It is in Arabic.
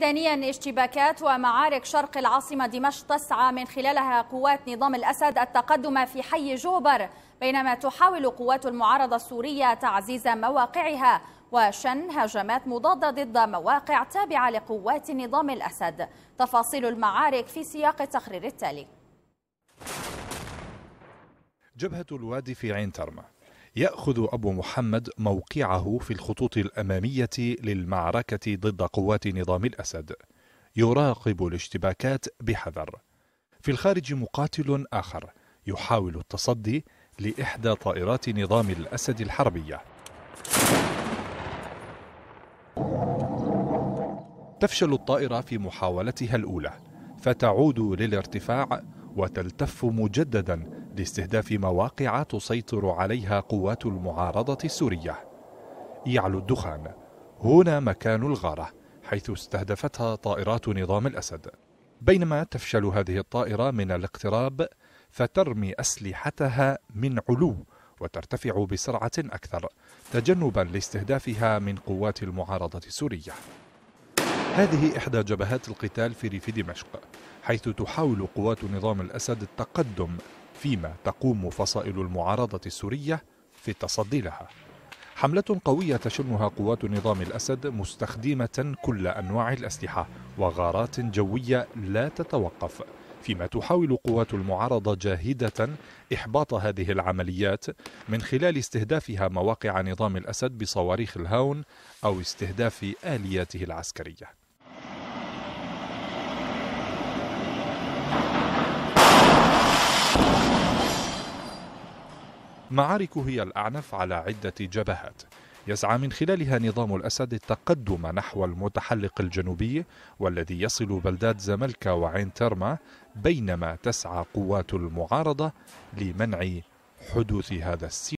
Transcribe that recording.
ميدانيا اشتباكات ومعارك شرق العاصمة دمشق تسعى من خلالها قوات نظام الأسد التقدم في حي جوبر بينما تحاول قوات المعارضة السورية تعزيز مواقعها وشن هجمات مضادة ضد مواقع تابعة لقوات نظام الأسد تفاصيل المعارك في سياق التقرير التالي جبهة الوادي في عين ترمة يأخذ أبو محمد موقعه في الخطوط الأمامية للمعركة ضد قوات نظام الأسد يراقب الاشتباكات بحذر في الخارج مقاتل آخر يحاول التصدي لإحدى طائرات نظام الأسد الحربية تفشل الطائرة في محاولتها الأولى فتعود للارتفاع وتلتف مجددا لاستهداف مواقع تسيطر عليها قوات المعارضة السورية يعلو الدخان هنا مكان الغارة حيث استهدفتها طائرات نظام الأسد بينما تفشل هذه الطائرة من الاقتراب فترمي أسلحتها من علو وترتفع بسرعة أكثر تجنبا لاستهدافها من قوات المعارضة السورية هذه إحدى جبهات القتال في ريف دمشق حيث تحاول قوات نظام الأسد التقدم فيما تقوم فصائل المعارضة السورية في التصدي لها حملة قوية تشنها قوات نظام الأسد مستخدمة كل أنواع الأسلحة وغارات جوية لا تتوقف فيما تحاول قوات المعارضة جاهدة إحباط هذه العمليات من خلال استهدافها مواقع نظام الأسد بصواريخ الهاون أو استهداف آلياته العسكرية معارك هي الأعنف على عدة جبهات يسعى من خلالها نظام الأسد التقدم نحو المتحلق الجنوبي والذي يصل بلدات زملكا وعين ترما بينما تسعى قوات المعارضة لمنع حدوث هذا السير